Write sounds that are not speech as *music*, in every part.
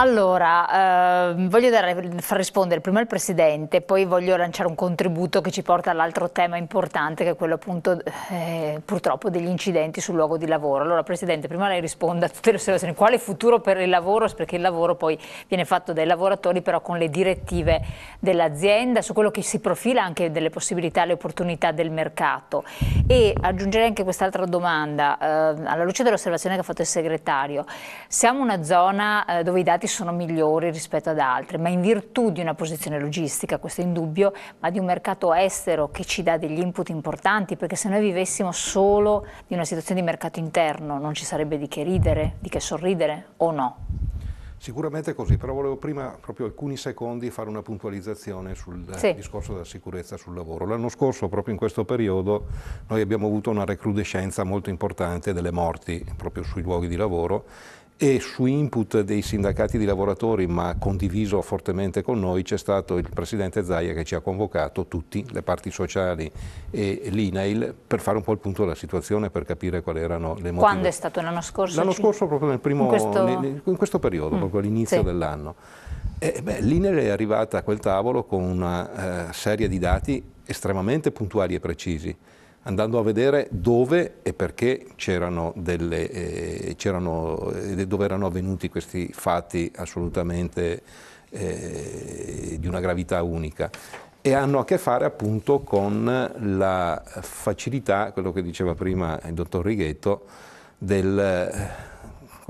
Allora, eh, voglio dare, far rispondere prima il Presidente, poi voglio lanciare un contributo che ci porta all'altro tema importante che è quello appunto eh, purtroppo degli incidenti sul luogo di lavoro. Allora Presidente, prima lei risponda a tutte le osservazioni, quale futuro per il lavoro? Perché il lavoro poi viene fatto dai lavoratori però con le direttive dell'azienda, su quello che si profila anche delle possibilità e le opportunità del mercato. E aggiungerei anche quest'altra domanda, eh, alla luce dell'osservazione che ha fatto il Segretario, siamo una zona eh, dove i dati che sono migliori rispetto ad altre, ma in virtù di una posizione logistica, questo è indubbio, ma di un mercato estero che ci dà degli input importanti, perché se noi vivessimo solo di una situazione di mercato interno non ci sarebbe di che ridere, di che sorridere o no? Sicuramente così, però volevo prima proprio alcuni secondi fare una puntualizzazione sul sì. discorso della sicurezza sul lavoro. L'anno scorso, proprio in questo periodo, noi abbiamo avuto una recrudescenza molto importante delle morti proprio sui luoghi di lavoro e su input dei sindacati di lavoratori, ma condiviso fortemente con noi, c'è stato il Presidente Zaia che ci ha convocato tutti, le parti sociali e l'INAIL, per fare un po' il punto della situazione, per capire quali erano le motivazioni. Quando è stato l'anno scorso? L'anno scorso proprio nel primo, in questo, in questo periodo, mm, proprio all'inizio sì. dell'anno. L'INAIL è arrivata a quel tavolo con una eh, serie di dati estremamente puntuali e precisi andando a vedere dove e perché c'erano delle, eh, c'erano, eh, dove erano avvenuti questi fatti assolutamente eh, di una gravità unica e hanno a che fare appunto con la facilità, quello che diceva prima il dottor Righetto, del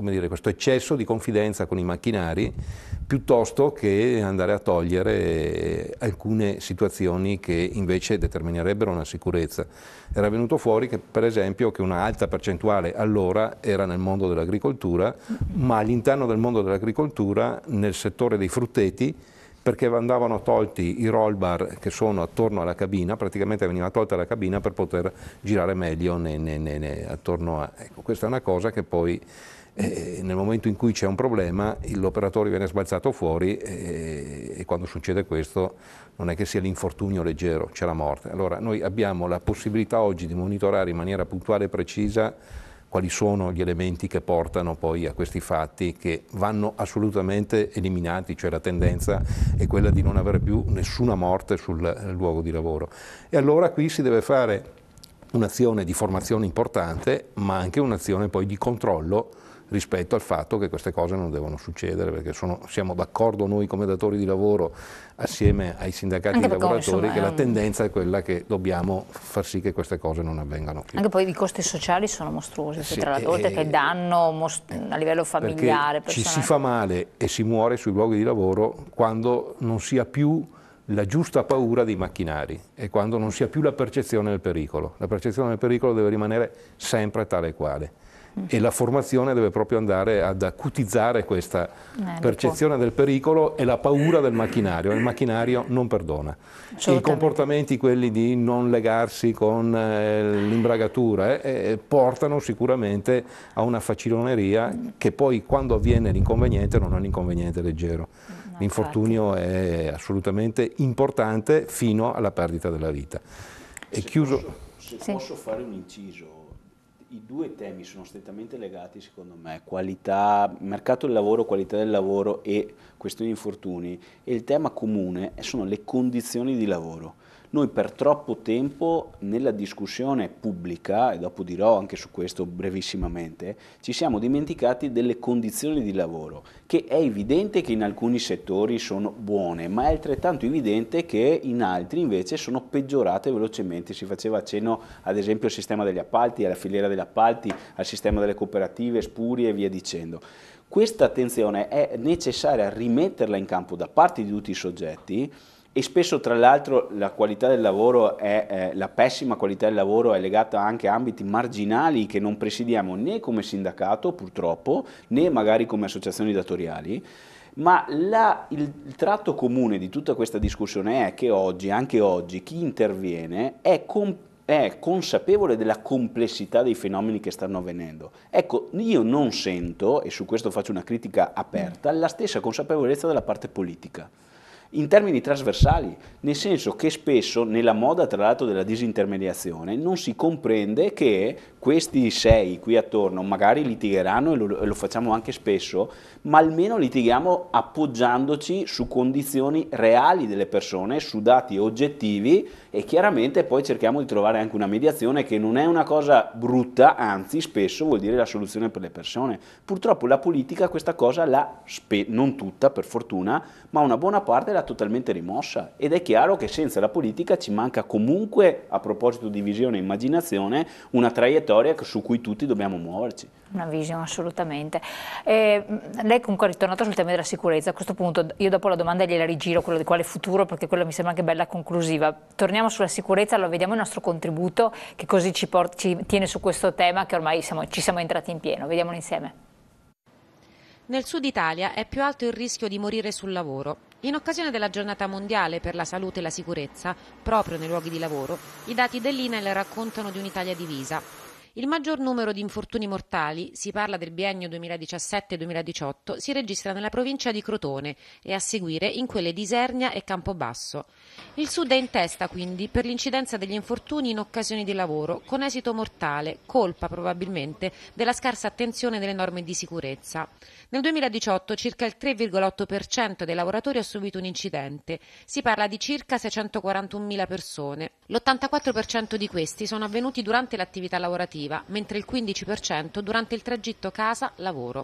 dire, questo eccesso di confidenza con i macchinari piuttosto che andare a togliere eh, alcune situazioni che invece determinerebbero una sicurezza. Era venuto fuori che per esempio che una alta percentuale allora era nel mondo dell'agricoltura, ma all'interno del mondo dell'agricoltura nel settore dei frutteti perché andavano tolti i roll bar che sono attorno alla cabina, praticamente veniva tolta la cabina per poter girare meglio ne, ne, ne, attorno a... Ecco, questa è una cosa che poi eh, nel momento in cui c'è un problema l'operatore viene sbalzato fuori e, e, quando succede questo non è che sia l'infortunio leggero, c'è la morte. Allora noi abbiamo la possibilità oggi di monitorare in maniera puntuale e precisa quali sono gli elementi che portano poi a questi fatti che vanno assolutamente eliminati, cioè la tendenza è quella di non avere più nessuna morte sul luogo di lavoro. E allora qui si deve fare un'azione di formazione importante, ma anche un'azione poi di controllo rispetto al fatto che queste cose non devono succedere, perché sono, siamo d'accordo noi come datori di lavoro assieme ai sindacati Anche dei lavoratori insomma, che la tendenza è quella che dobbiamo far sì che queste cose non avvengano più. Anche poi i costi sociali sono mostruosi, sì, tra eh, l'altro, oltre che eh, danno eh, a livello familiare. Ci si fa male e si muore sui luoghi di lavoro quando non si ha più la giusta paura dei macchinari e quando non si ha più la percezione del pericolo. La percezione del pericolo deve rimanere sempre tale e quale e la formazione deve proprio andare ad acutizzare questa eh, percezione del pericolo e la paura del macchinario. Il macchinario non perdona. I comportamenti, quelli di non legarsi con eh, l'imbragatura, eh, eh, portano sicuramente a una faciloneria che poi quando avviene l'inconveniente non è un inconveniente leggero. L'infortunio è assolutamente importante fino alla perdita della vita. E chiuso... Posso, se sì. posso fare un inciso, i due temi sono strettamente legati secondo me, qualità, mercato del lavoro, qualità del lavoro e questioni di infortuni e il tema comune sono le condizioni di lavoro. Noi per troppo tempo nella discussione pubblica, e dopo dirò anche su questo brevissimamente, ci siamo dimenticati delle condizioni di lavoro, che è evidente che in alcuni settori sono buone, ma è altrettanto evidente che in altri invece sono peggiorate velocemente. Si faceva accenno ad esempio al sistema degli appalti, alla filiera degli appalti, al sistema delle cooperative, spurie e via dicendo. Questa attenzione è necessaria rimetterla in campo da parte di tutti i soggetti e spesso tra l'altro la qualità del lavoro è, eh, la pessima qualità del lavoro è legata anche a ambiti marginali che non presidiamo né come sindacato purtroppo né magari come associazioni datoriali ma la, il, il, tratto comune di tutta questa discussione è che oggi, anche oggi, chi interviene è, com, è consapevole della complessità dei fenomeni che stanno avvenendo. Ecco, io non sento, e su questo faccio una critica aperta, la stessa consapevolezza della parte politica in termini trasversali, nel senso che spesso nella moda tra l'altro della disintermediazione non si comprende che questi sei qui attorno magari litigheranno e lo, lo, facciamo anche spesso, ma almeno litighiamo appoggiandoci su condizioni reali delle persone, su dati oggettivi e chiaramente poi cerchiamo di trovare anche una mediazione che non è una cosa brutta, anzi spesso vuol dire la soluzione per le persone. Purtroppo la politica questa cosa l'ha, non tutta per fortuna, ma una buona parte l'ha totalmente rimossa ed è chiaro che senza la politica ci manca comunque, a proposito di visione e immaginazione, una traiettoria traiettoria su cui tutti dobbiamo muoverci. Una vision assolutamente. Eh, lei comunque è ritornata sul tema della sicurezza, a questo punto io dopo la domanda gliela rigiro, quello di quale futuro, perché quella mi sembra anche bella conclusiva. Torniamo sulla sicurezza, lo vediamo il nostro contributo che così ci, ci tiene su questo tema che ormai siamo, ci siamo entrati in pieno, vediamolo insieme. Nel sud Italia è più alto il rischio di morire sul lavoro. In occasione della giornata mondiale per la salute e la sicurezza, proprio nei luoghi di lavoro, i dati dell'INEL raccontano di un'Italia divisa. Il maggior numero di infortuni mortali, si parla del biennio 2017-2018, si registra nella provincia di Crotone e a seguire in quelle di Isernia e Campobasso. Il Sud è in testa quindi per l'incidenza degli infortuni in occasioni di lavoro, con esito mortale, colpa probabilmente della scarsa attenzione delle norme di sicurezza. Nel 2018 circa il 3,8% dei lavoratori ha subito un incidente. Si parla di circa 641.000 persone. L'84% di questi sono avvenuti durante l'attività lavorativa abitativa, mentre il 15% durante il tragitto casa-lavoro.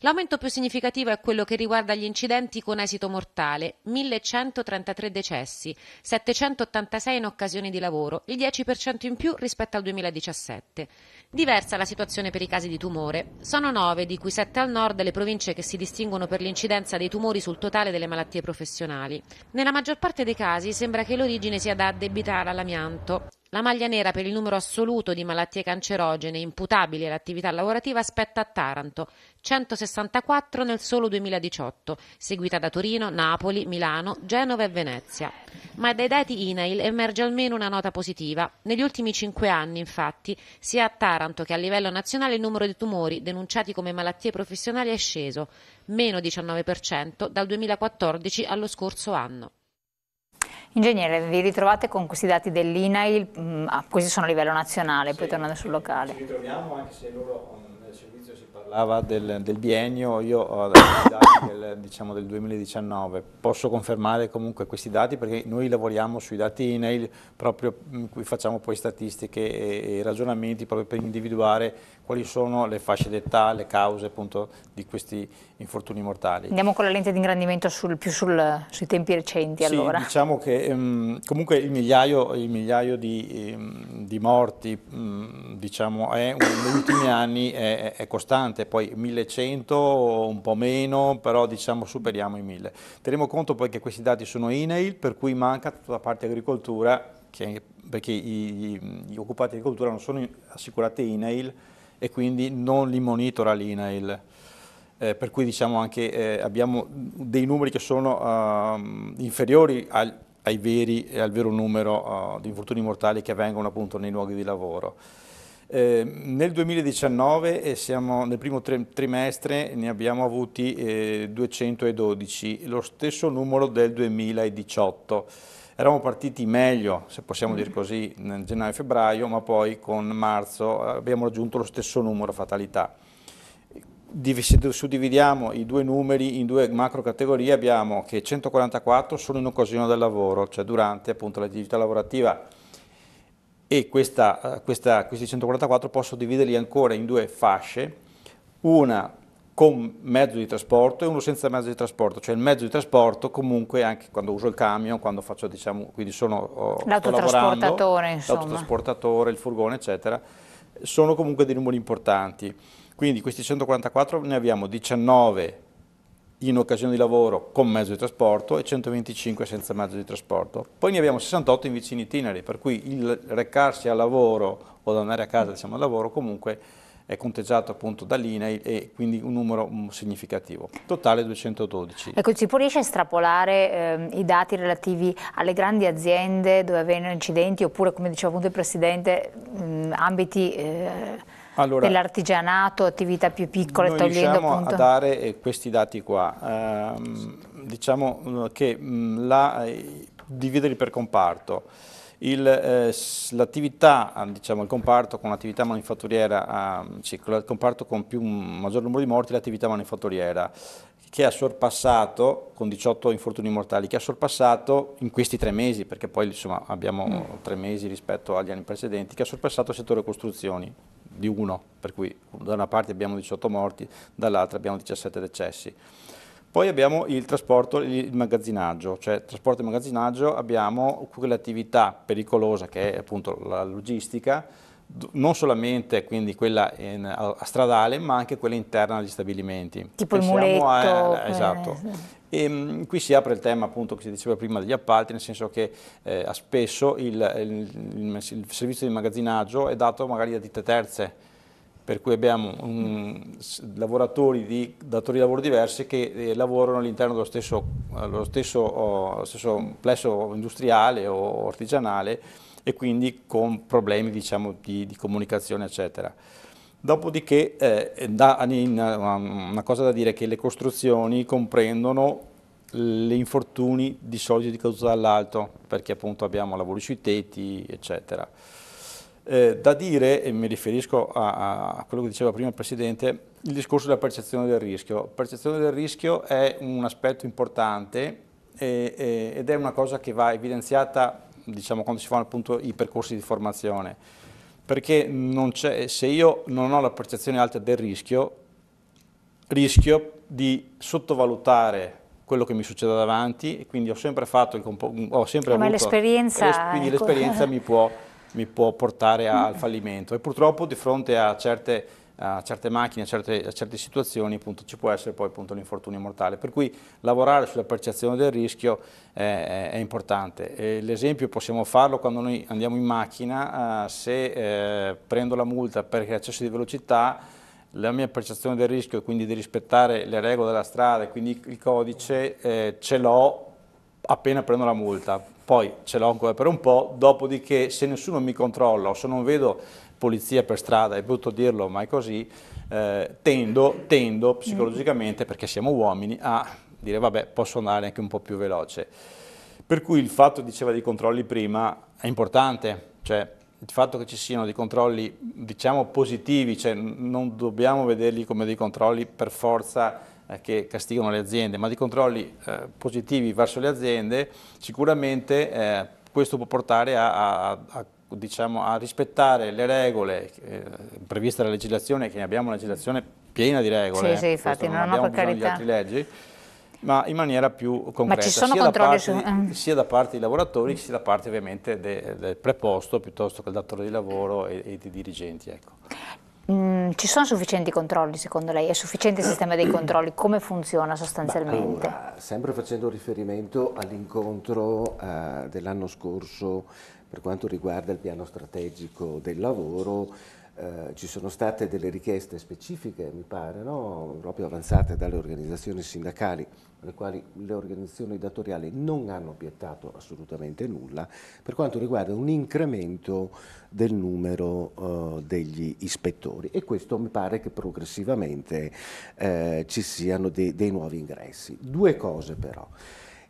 L'aumento più significativo è quello che riguarda gli incidenti con esito mortale, 1133 decessi, 786 in occasione di lavoro, il 10% in più rispetto al 2017. Diversa la situazione per i casi di tumore. Sono 9, di cui 7 al nord, le province che si distinguono per l'incidenza dei tumori sul totale delle malattie professionali. Nella maggior parte dei casi sembra che l'origine sia da addebitare all'amianto. La maglia nera per il numero assoluto di malattie cancerogene imputabili all'attività lavorativa spetta a Taranto, 164 nel solo 2018, seguita da Torino, Napoli, Milano, Genova e Venezia. Ma dai dati INAIL emerge almeno una nota positiva. Negli ultimi cinque anni, infatti, sia a Taranto che a livello nazionale il numero di tumori denunciati come malattie professionali è sceso, meno 19% dal 2014 allo scorso anno. Ingegnere, vi ritrovate con questi dati dell'INAIL, questi mm, ah, sono a livello nazionale, sì, poi tornando sul locale. Ci ritroviamo anche se loro mm, nel servizio si parlava del, del biennio, io ho i dati del, diciamo, del 2019, posso confermare comunque questi dati perché noi lavoriamo sui dati INAIL, proprio in mm, cui facciamo poi statistiche e, e ragionamenti proprio per individuare quali sono le fasce d'età, le cause appunto di questi infortuni mortali. Andiamo con la lente di ingrandimento sul, più sul, sui tempi recenti sì, allora. diciamo che um, comunque il migliaio, il migliaio di, um, di, morti um, diciamo è, un, negli ultimi anni è, è, costante, poi 1100 un po' meno, però diciamo superiamo i 1000. Teniamo conto poi che questi dati sono INAIL per cui manca tutta la parte agricoltura che, perché gli, gli occupati di agricoltura non sono assicurati INAIL e quindi non li monitora l'INAIL. Eh, per cui diciamo anche, eh, abbiamo dei numeri che sono uh, inferiori al, ai veri, al vero numero uh, di infortuni mortali che avvengono appunto nei luoghi di lavoro. Eh, nel 2019, siamo, nel primo trimestre, ne abbiamo avuti 212, eh, lo stesso numero del 2018. Eravamo partiti meglio, se possiamo dire mm. così, nel gennaio-febbraio, e ma poi con marzo eh, abbiamo raggiunto lo stesso numero fatalità. Se suddividiamo i due numeri in due macro categorie, abbiamo che 144 sono in occasione del lavoro, cioè durante l'attività lavorativa e questa, eh, questa, questi 144 posso dividerli ancora in due fasce, una con mezzo di trasporto e uno senza mezzo di trasporto, cioè il mezzo di trasporto comunque anche quando uso il camion, quando faccio diciamo, quindi sono l'autotrasportatore, l'autotrasportatore, il furgone eccetera, sono comunque dei numeri importanti. Quindi questi 144 ne abbiamo 19 in occasione di lavoro con mezzo di trasporto e 125 senza mezzo di trasporto. Poi ne abbiamo 68 in vicini itinerari, per cui il recarsi al lavoro o andare a casa diciamo al lavoro comunque è conteggiato appunto dall'INAI e quindi un numero mm, significativo. Totale 212. Ecco, si può riesce a estrapolare eh, i dati relativi alle grandi aziende dove avvengono incidenti oppure, come diceva appunto il Presidente, mh, mm, ambiti... Eh, allora, dell'artigianato, attività più piccole, noi togliendo riusciamo appunto... a dare eh, questi dati qua. Ehm, diciamo mm, che la, eh, dividerli per comparto. Eh, l'attività, eh, diciamo, il comparto con l'attività manifatturiera, ha, ah, sì, il comparto con più, maggior numero di morti è l'attività manifatturiera che ha sorpassato, con 18 infortuni mortali, che ha sorpassato in questi tre mesi, perché poi insomma, abbiamo mm. tre mesi rispetto agli anni precedenti, che ha sorpassato il settore costruzioni di uno, per cui da una parte abbiamo 18 morti, dall'altra abbiamo 17 decessi. Poi abbiamo il trasporto e il magazzinaggio, cioè trasporto e magazzinaggio abbiamo quell'attività pericolosa che è appunto la logistica, non solamente quindi quella in, a, stradale ma anche quella interna agli stabilimenti. Tipo Pensiamo il muletto. A, eh, esatto. E, mh, ehm, qui si apre il tema appunto che si diceva prima degli appalti, nel senso che eh, spesso il, il, il, il servizio di magazzinaggio è dato magari da ditte terze, per cui abbiamo um, lavoratori di datori di lavoro diversi che eh, lavorano all'interno dello, stesso, dello stesso, oh, stesso, plesso industriale o artigianale e quindi con problemi diciamo, di, di, comunicazione eccetera. Dopodiché eh, da, una cosa da dire è che le costruzioni comprendono gli infortuni di solito di caduta dall'alto perché appunto abbiamo lavori sui tetti eccetera. Eh, da dire, e mi riferisco a, a, quello che diceva prima il Presidente, il discorso della percezione del rischio. La percezione del rischio è un aspetto importante e, e, ed è una cosa che va evidenziata diciamo, quando si fanno appunto i percorsi di formazione, perché se io non ho la percezione alta del rischio, rischio di sottovalutare quello che mi succede davanti quindi ho sempre fatto il ho sempre ah, avuto, l'esperienza ecco. mi può mi può portare al mm. fallimento e purtroppo di fronte a certe, a certe macchine, a certe, a certe situazioni appunto, ci può essere poi l'infortunio mortale, per cui lavorare sulla percezione del rischio eh, è importante. L'esempio possiamo farlo quando noi andiamo in macchina, eh, se eh, prendo la multa per eccesso di velocità la mia percezione del rischio e quindi di rispettare le regole della strada e quindi il codice eh, ce l'ho appena prendo la multa, poi ce l'ho ancora per un po', dopodiché se nessuno mi controlla o se non vedo polizia per strada, è brutto dirlo ma è così, eh, tendo, tendo psicologicamente, perché siamo uomini, a dire vabbè posso andare anche un po' più veloce. Per cui il fatto, diceva, dei controlli prima è importante, cioè il fatto che ci siano dei controlli diciamo positivi, cioè non dobbiamo vederli come dei controlli per forza eh, che castigano le aziende, ma di controlli eh, positivi verso le aziende, sicuramente eh, questo può portare a, a, a, diciamo, a rispettare le regole eh, previste dalla legislazione, che ne abbiamo una legislazione piena di regole, sì, sì, eh, infatti, non, non abbiamo bisogno carità. di altre leggi, ma in maniera più concreta, sia da, parte, su... Eh. sia, da parte, dei lavoratori, sia da parte ovviamente del preposto piuttosto che del datore di lavoro e, e dei dirigenti. Ecco. Mm, ci sono sufficienti controlli secondo lei? È sufficiente il sistema dei controlli? Come funziona sostanzialmente? Bah, allora, sempre facendo riferimento all'incontro eh, dell'anno scorso per quanto riguarda il piano strategico del lavoro, eh, ci sono state delle richieste specifiche, mi pare, no? proprio avanzate dalle organizzazioni sindacali, alle quali le organizzazioni datoriali non hanno obiettato assolutamente nulla, per quanto riguarda un incremento del numero eh, degli ispettori. E questo mi pare che progressivamente eh, ci siano dei, dei, nuovi ingressi. Due cose però.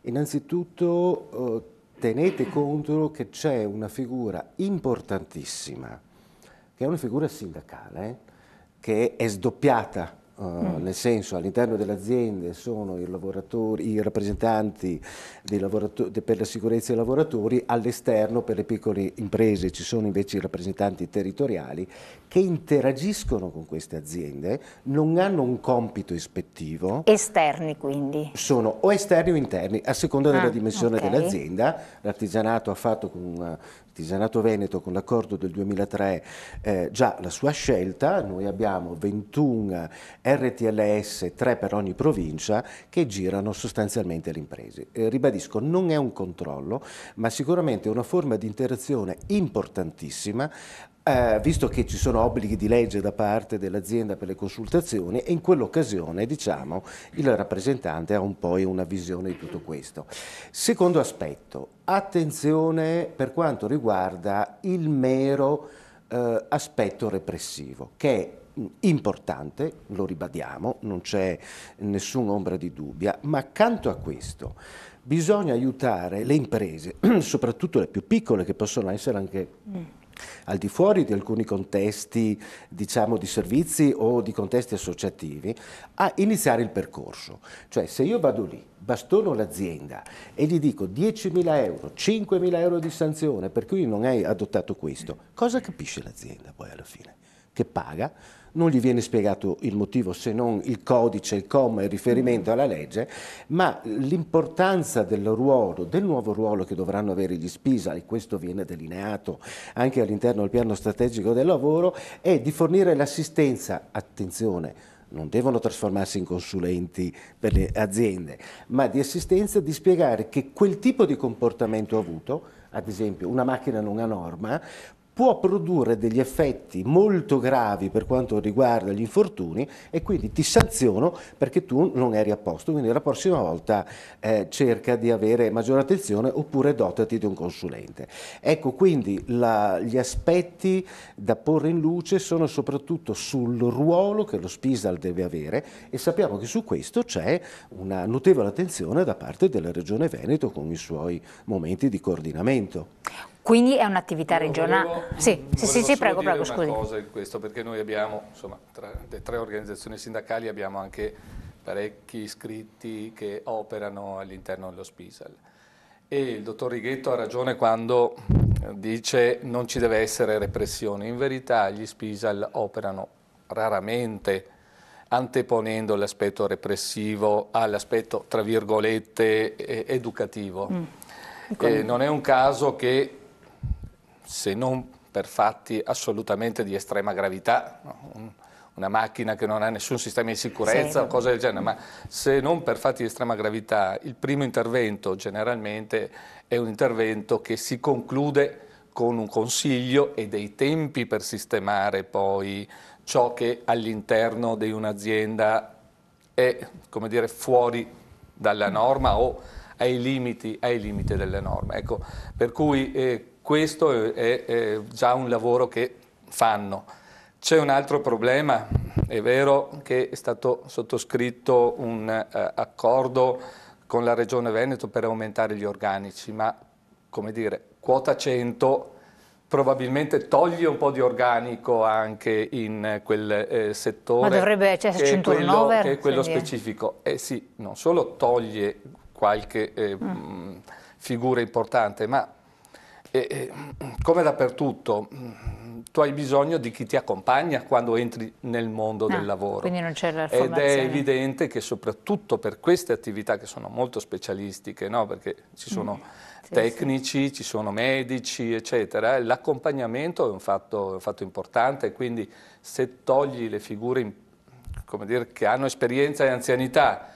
Innanzitutto eh, tenete conto che c'è una figura importantissima che è una figura sindacale che è sdoppiata Uh, nel senso all'interno delle aziende sono i, i rappresentanti de, per la sicurezza dei lavoratori, all'esterno per le piccole imprese ci sono invece i rappresentanti territoriali che interagiscono con queste aziende, non hanno un compito ispettivo. Esterni quindi? Sono o esterni o interni, a seconda ah, della dimensione okay. dell'azienda. L'artigianato ha fatto con una Artigianato Veneto con l'accordo del 2003 eh, già la sua scelta, noi abbiamo 21 RTLS, 3 per ogni provincia, che girano sostanzialmente le imprese. Eh, ribadisco, non è un controllo, ma sicuramente è una forma di interazione importantissima eh, visto che ci sono obblighi di legge da parte dell'azienda per le consultazioni e in quell'occasione diciamo, il rappresentante ha un po' una visione di tutto questo. Secondo aspetto, attenzione per quanto riguarda il mero eh, aspetto repressivo che è importante, lo ribadiamo, non c'è nessun'ombra di dubbia, ma accanto a questo bisogna aiutare le imprese, *clears throat* soprattutto le più piccole che possono essere anche... Mm al di fuori di alcuni contesti diciamo, di servizi o di contesti associativi, a iniziare il percorso. Cioè se io vado lì, bastono l'azienda e gli dico 10.000 euro, 5.000 euro di sanzione per cui non hai adottato questo, cosa capisce l'azienda poi alla fine? Che paga non gli viene spiegato il motivo se non il codice, il comma, il riferimento alla legge, ma l'importanza del ruolo, del nuovo ruolo che dovranno avere gli Spisa, e questo viene delineato anche all'interno del piano strategico del lavoro, è di fornire l'assistenza, attenzione, non devono trasformarsi in consulenti per le aziende, ma di assistenza di spiegare che quel tipo di comportamento avuto, ad esempio una macchina non ha norma, può produrre degli effetti molto gravi per quanto riguarda gli infortuni e quindi ti sanziono perché tu non eri a posto, quindi la prossima volta eh, cerca di avere maggiore attenzione oppure dotati di un consulente. Ecco quindi la, gli aspetti da porre in luce sono soprattutto sul ruolo che lo Spisal deve avere e sappiamo che su questo c'è una notevole attenzione da parte della Regione Veneto con i suoi momenti di coordinamento. Quindi è un'attività regionale. Volevo, sì, sì, sì, sì, prego, prego, scusi. Una cosa in questo, perché noi abbiamo, insomma, tra le tre organizzazioni sindacali abbiamo anche parecchi iscritti che operano all'interno dello Spisal. E il dottor Righetto ha ragione quando eh, dice non ci deve essere repressione. In verità gli Spisal operano raramente anteponendo l'aspetto repressivo all'aspetto, tra virgolette, educativo. Mm. Eh, non è un caso che se non per fatti assolutamente di estrema gravità, una macchina che non ha nessun sistema di sicurezza sì. o cose del genere, ma se non per fatti di estrema gravità, il primo intervento generalmente è un intervento che si conclude con un consiglio e dei tempi per sistemare poi ciò che all'interno di un'azienda è, come dire, fuori dalla norma o ai limiti, ai limiti delle norme. Ecco, per cui eh, questo è, è già un lavoro che fanno. C'è un altro problema, è vero che è stato sottoscritto un eh, accordo con la Regione Veneto per aumentare gli organici, ma come dire, quota 100 probabilmente toglie un po' di organico anche in quel eh, settore. Ma dovrebbe essere cioè, un turnover? Che è quello quindi... specifico. Eh sì, non solo toglie qualche eh, mm. mh, mm, figura importante, ma e, e, come dappertutto, tu hai bisogno di chi ti accompagna quando entri nel mondo no, del ah, lavoro. Quindi non c'è la Ed è evidente che soprattutto per queste attività che sono molto specialistiche, no? perché ci sono mm, sì, tecnici, sì. ci sono medici, eccetera, l'accompagnamento è un fatto, un fatto importante, quindi se togli le figure dire, che hanno esperienza e anzianità,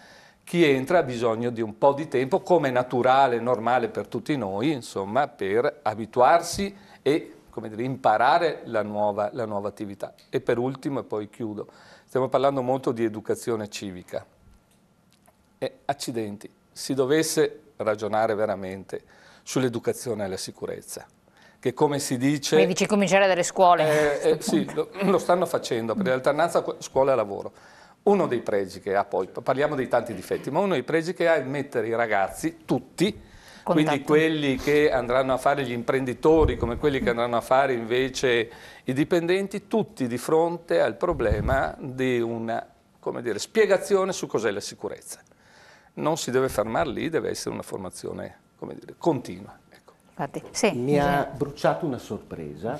chi entra ha bisogno di un po' di tempo, come naturale e normale per tutti noi, insomma, per abituarsi e dire, imparare la nuova, la nuova attività. E per ultimo, e poi chiudo, stiamo parlando molto di educazione civica. E accidenti, si dovesse ragionare veramente sull'educazione alla sicurezza che come si dice... Devi cominciare dalle scuole. Eh, eh, sì, lo, lo, stanno facendo, per l'alternanza scuola-lavoro. Uno dei pregi che ha poi, parliamo dei tanti difetti, ma uno dei pregi che ha è mettere i ragazzi, tutti, Contatti. quindi quelli che andranno a fare gli imprenditori, come quelli che andranno a fare invece i dipendenti, tutti di fronte al problema di una dire, spiegazione su cos'è la sicurezza. Non si deve fermar lì, deve essere una formazione dire, continua. Ecco. sì. Mi ha bruciato una sorpresa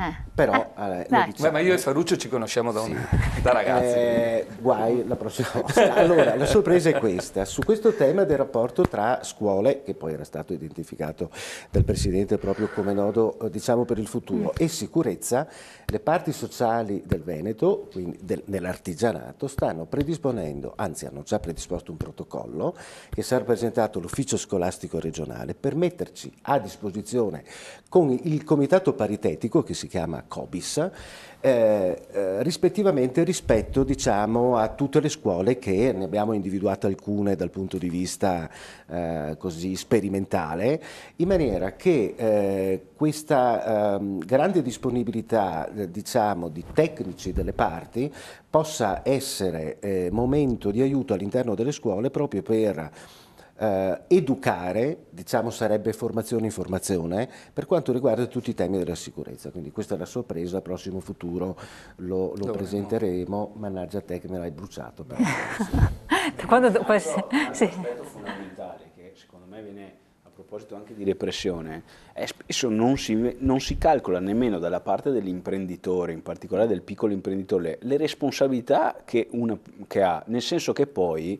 eh. Però eh, diciamo. Beh, ma io e Ferruccio ci conosciamo da, sì. da ragazzi. Eh, guai la prossima volta. Allora, la sorpresa è questa. Su questo tema del rapporto tra scuole, che poi era stato identificato dal Presidente proprio come nodo eh, diciamo, per il futuro, mm. e sicurezza, le parti sociali del Veneto, quindi del, dell'artigianato, stanno predisponendo, anzi hanno già predisposto un protocollo che sarà presentato all'ufficio scolastico regionale per metterci a disposizione con il comitato paritetico che si chiama COBIS, eh, eh, rispettivamente rispetto diciamo, a tutte le scuole che ne abbiamo individuate alcune dal punto di vista eh, così sperimentale, in maniera che eh, questa ehm, grande disponibilità eh, diciamo, di tecnici delle parti possa essere eh, momento di aiuto all'interno delle scuole proprio per eh, educare, diciamo sarebbe formazione in formazione, per quanto riguarda tutti i temi della sicurezza. Quindi questa è la sorpresa, il prossimo futuro lo, lo presenteremo, mannaggia te che me l'hai bruciato. Però, *laughs* sì. Quando, tu, questo, altro, sì. aspetto fondamentale che secondo me viene a proposito anche di repressione, è spesso non si, non si, calcola nemmeno dalla parte dell'imprenditore, in particolare del piccolo imprenditore, le responsabilità che, una, che ha, nel senso che poi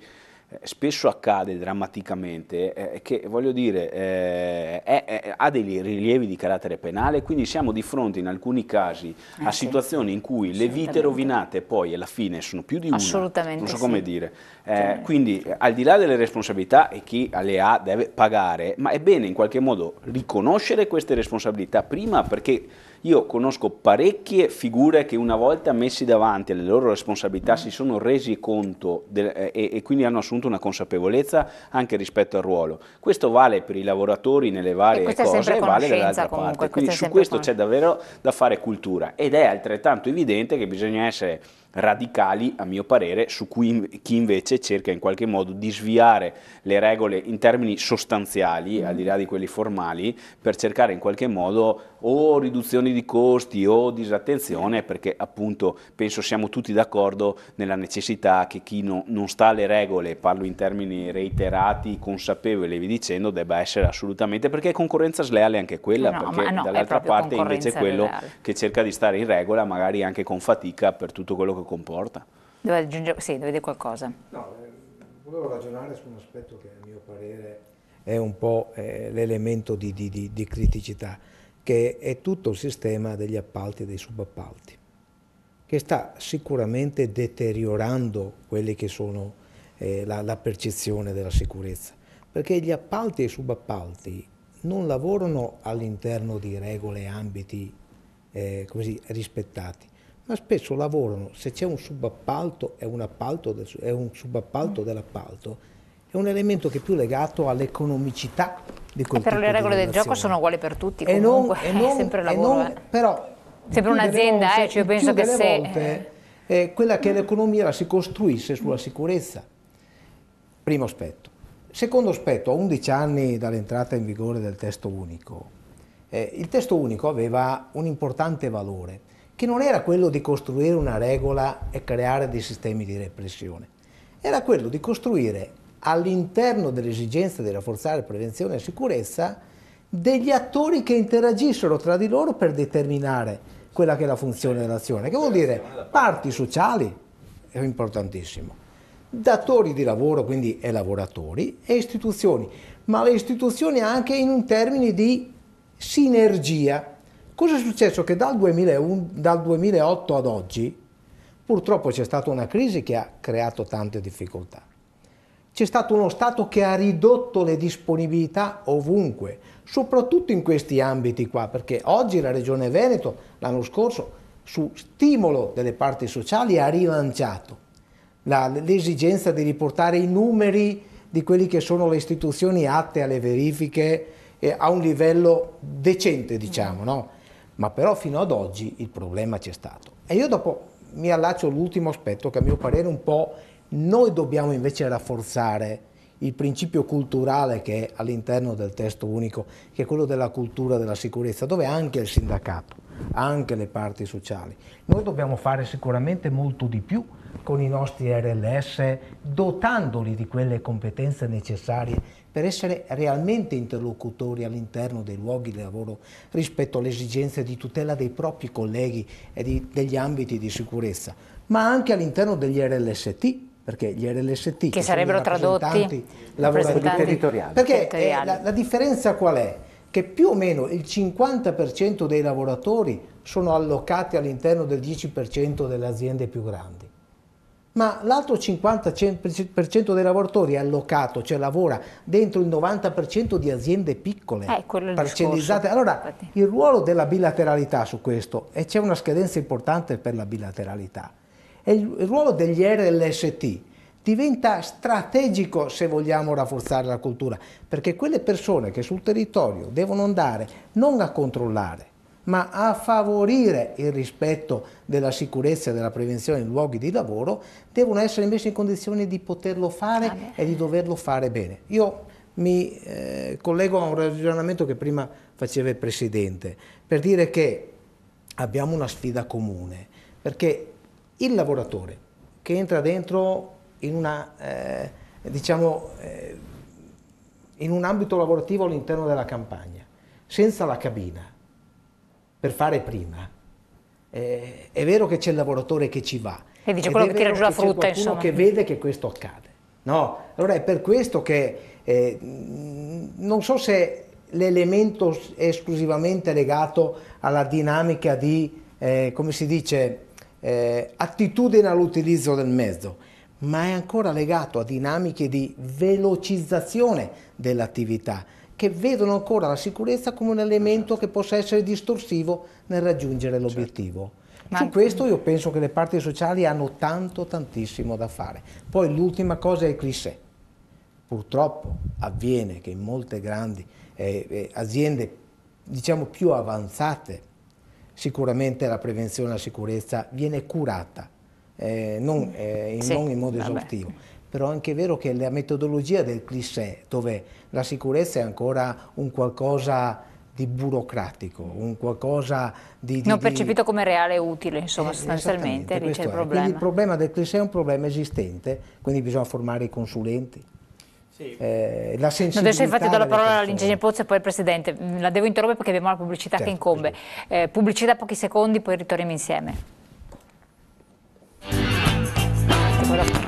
eh, spesso accade drammaticamente eh, che voglio dire eh, è, è, ha dei rilievi di carattere penale quindi siamo di fronte in alcuni casi eh a sì. situazioni in cui le vite rovinate poi alla fine sono più di una assolutamente non so come sì. dire eh, sì. quindi al di là delle responsabilità e chi le ha deve pagare ma è bene in qualche modo riconoscere queste responsabilità prima perché io conosco parecchie figure che una volta messi davanti alle loro responsabilità si sono resi conto de, eh, e, e, quindi hanno assunto una consapevolezza anche rispetto al ruolo. Questo vale per i lavoratori nelle varie cose e vale dall'altra parte. Quindi su questo c'è davvero da fare cultura ed è altrettanto evidente che bisogna essere radicali, a mio parere, su cui chi invece cerca in qualche modo di sviare le regole in termini sostanziali, al di là di quelli formali, per cercare in qualche modo o riduzioni di costi o disattenzione, perché appunto penso siamo tutti d'accordo nella necessità che chi no, non sta alle regole, parlo in termini reiterati, consapevoli, vi dicendo, debba essere assolutamente, perché è concorrenza sleale anche quella, no, perché no, dall'altra parte invece è quello che cerca di stare in regola, magari anche con fatica per tutto quello che che comporta. Dove aggiungere, sì, deve dire qualcosa. No, eh, volevo ragionare su un aspetto che a mio parere è un po' eh, l'elemento di, di, di, di criticità, che è tutto il sistema degli appalti e dei subappalti, che sta sicuramente deteriorando quelli che sono eh, la, la, percezione della sicurezza, perché gli appalti e i subappalti non lavorano all'interno di regole e ambiti eh, così, rispettati, ma spesso lavorano, se c'è un subappalto è un, del, è un subappalto mm. dell'appalto, è un elemento che è più legato all'economicità di quel Però le regole del gioco sono uguali per tutti, comunque *laughs* non, non, è sempre lavoro. Non, eh. Però, sempre un'azienda, eh, volte, eh, cioè penso che se... Volte, eh, quella che l'economia la si costruisse sulla mm. sicurezza. Primo aspetto. Secondo aspetto, a 11 anni dall'entrata in vigore del testo unico, eh, il testo unico aveva un importante valore che non era quello di costruire una regola e creare dei sistemi di repressione, era quello di costruire all'interno dell'esigenza di rafforzare prevenzione e sicurezza degli attori che interagissero tra di loro per determinare quella che è la funzione dell'azione, che vuol dire parti sociali, è importantissimo, datori di lavoro, quindi e lavoratori, e istituzioni, ma le istituzioni anche in termini di sinergia, Cosa è successo? Che dal, 2001, dal 2008 ad oggi purtroppo c'è stata una crisi che ha creato tante difficoltà. C'è stato uno Stato che ha ridotto le disponibilità ovunque, soprattutto in questi ambiti qua, perché oggi la Regione Veneto l'anno scorso su stimolo delle parti sociali ha rilanciato l'esigenza di riportare i numeri di quelle che sono le istituzioni atte alle verifiche eh, a un livello decente, diciamo, no? ma però fino ad oggi il problema c'è stato. E io dopo mi allaccio all'ultimo aspetto che a mio parere un po' noi dobbiamo invece rafforzare il principio culturale che è all'interno del testo unico, che è quello della cultura della sicurezza, dove anche il sindacato, anche le parti sociali. Noi dobbiamo fare sicuramente molto di più con i nostri RLS, dotandoli di quelle competenze necessarie per essere realmente interlocutori all'interno dei luoghi di lavoro rispetto alle esigenze di tutela dei propri colleghi e di, degli ambiti di sicurezza, ma anche all'interno degli RLST, perché gli RLST che, che sarebbero tradotti lavoratori territoriali. Perché eh, territoriali. La, la differenza qual è? Che più o meno il 50% dei lavoratori sono allocati all'interno del 10% delle aziende più grandi ma l'altro 50% dei lavoratori è allocato, cioè lavora dentro il 90% di aziende piccole, eh, parcellizzate. Allora, il ruolo della bilateralità su questo, e c'è una scadenza importante per la bilateralità, è il ruolo degli RLST diventa strategico se vogliamo rafforzare la cultura, perché quelle persone che sul territorio devono andare non a controllare, ma a favorire il rispetto della sicurezza e della prevenzione in luoghi di lavoro, devono essere invece in condizione di poterlo fare ah, e di doverlo fare bene. Io mi eh, collego a un ragionamento che prima faceva il Presidente, per dire che abbiamo una sfida comune, perché il lavoratore che entra dentro in, una, eh, diciamo, eh, in un ambito lavorativo all'interno della campagna, senza la cabina, per fare prima. Eh, è vero che c'è il lavoratore che ci va. E dice quello che tira giù la frutta, insomma. che vede che questo accade. No? Allora è per questo che eh, non so se l'elemento è esclusivamente legato alla dinamica di, eh, come si dice, eh, attitudine all'utilizzo del mezzo, ma è ancora legato a dinamiche di velocizzazione dell'attività che vedono ancora la sicurezza come un elemento che possa essere distorsivo nel raggiungere certo. l'obiettivo. Certo. Su questo io penso che le parti sociali hanno tanto, tantissimo da fare. Poi l'ultima cosa è il cliché. Purtroppo avviene che in molte grandi eh, eh, aziende, diciamo più avanzate, sicuramente la prevenzione e la sicurezza viene curata, eh, non, eh, in, sì, non, in, modo vabbè. esaustivo però è anche vero che la metodologia del cliché, dove la sicurezza è ancora un qualcosa di burocratico, un qualcosa di... di non percepito di... come reale e utile, insomma, eh, sostanzialmente, lì c'è il problema. Quindi il problema del cliché è un problema esistente, quindi bisogna formare i consulenti. Eh, la sensibilità no, adesso infatti do la parola all'ingegnere Pozzo e poi al Presidente, mm, la devo interrompere perché abbiamo la pubblicità certo, che incombe. Eh, pubblicità pochi secondi, poi ritorniamo insieme. Ecco